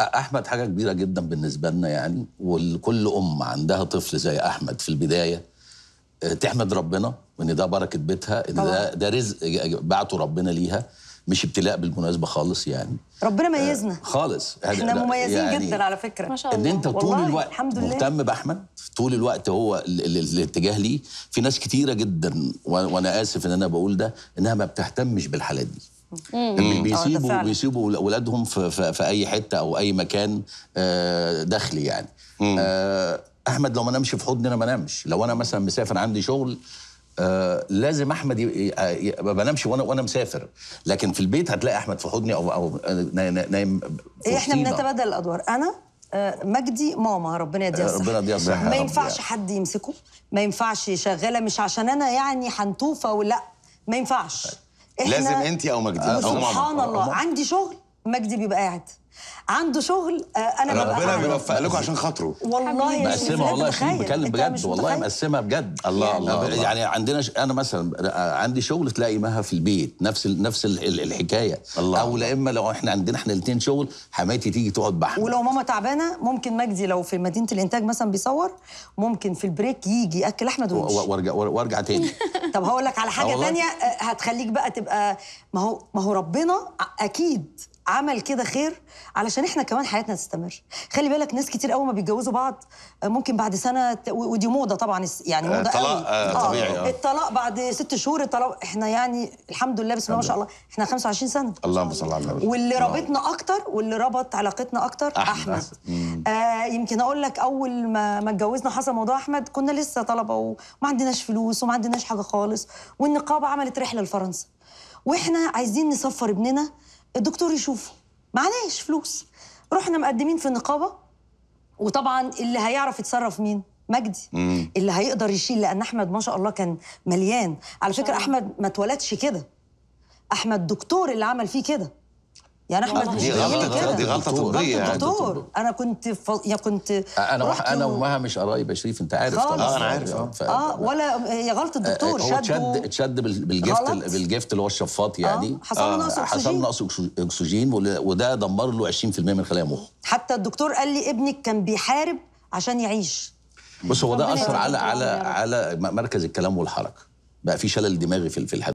احمد حاجه كبيره جدا بالنسبه لنا يعني وكل ام عندها طفل زي احمد في البدايه آه، تحمد ربنا وان ده بركه بيتها ان ده ده رزق بعته ربنا ليها مش ابتلاء بالمناسبه خالص يعني ربنا آه، ميزنا آه خالص احنا مميزين يعني جدا على فكره ما شاء الله ان انت طول الوقت الحمد لله. مهتم باحمد طول الوقت هو الاتجاه ليه في ناس كتيره جدا وانا اسف ان انا بقول ده انها ما بتهتمش بالحالات دي بيسيبوا اه، بيسيبوا اولادهم في, في, في اي حته او اي مكان آه، دخلي يعني آه، احمد لو ما نامش في حضني انا ما نامش لو انا مثلا مسافر عندي شغل آه لازم احمد ما بنامش وانا وانا مسافر لكن في البيت هتلاقي احمد في حضني او او نايم إيه، احنا بنتبادل الادوار انا مجدي ماما ربنا يديها الصحه ربنا يديها الصحه ما ينفعش حد يمسكه ما ينفعش شغاله مش عشان انا يعني حنتوفه ولا ما ينفعش لازم انت او مجدي سبحان الله عندي شغل مجدي بيبقى قاعد عنده شغل آه، انا ربنا بيوفق لكم عشان خاطره والله يعني مقسمه والله يا بكلم بجد والله مقسمه بجد يعني الله الله يعني عندنا ش... انا مثلا آه، عندي شغل تلاقي مها في البيت نفس ال... نفس ال... الحكايه الله او لا اما لو احنا عندنا احنا الاثنين شغل حماتي تيجي تقعد بحمل ولو ماما تعبانه ممكن مجدي لو في مدينه الانتاج مثلا بيصور ممكن في البريك يجي ياكل احمد وارجع وارجع تاني طب هقول لك على حاجه ثانيه آه، هتخليك بقى تبقى ما هو ما هو ربنا اكيد عمل كده خير علشان احنا كمان حياتنا تستمر خلي بالك ناس كتير قوي ما بيتجوزوا بعض آه، ممكن بعد سنه ودي موضه طبعا يعني آه، موضه قوي آه،, آه طبيعي آه. الطلاق بعد ست شهور الطلاق احنا يعني الحمد لله بسم الله ما شاء الله احنا 25 سنه اللهم صل على النبي واللي رابطنا اكتر واللي ربط علاقتنا اكتر احمد, أحمد. آه يمكن اقول لك اول ما ما اتجوزنا حصل موضوع احمد كنا لسه طلبه وما عندناش فلوس وما عندناش حاجه خالص والنقابه عملت رحله لفرنسا واحنا عايزين نسفر ابننا الدكتور يشوفه معناش فلوس رحنا مقدمين في النقابه وطبعا اللي هيعرف يتصرف مين مجدي مم. اللي هيقدر يشيل لان احمد ما شاء الله كان مليان على فكره احمد ما اتولدش كده احمد دكتور اللي عمل فيه كده يعني احمد دي غلطه دي غلطه طبيه يعني دكتور انا كنت يا كنت انا انا ومها مش قرايب يا شريف انت عارف طبعا اه انا عارف اه, ف... آه ولا هي غلطه الدكتور هو اتشد اتشد بالجفت بالجفت اللي هو الشفاط آه، يعني آه حصل له آه، نقص اكسجين حصل له نقص اكسجين وده دمر له 20% من خلايا مخه حتى الدكتور قال لي ابنك كان بيحارب عشان يعيش بص هو ده اثر على على على مركز الكلام والحركه بقى في شلل دماغي في الحديث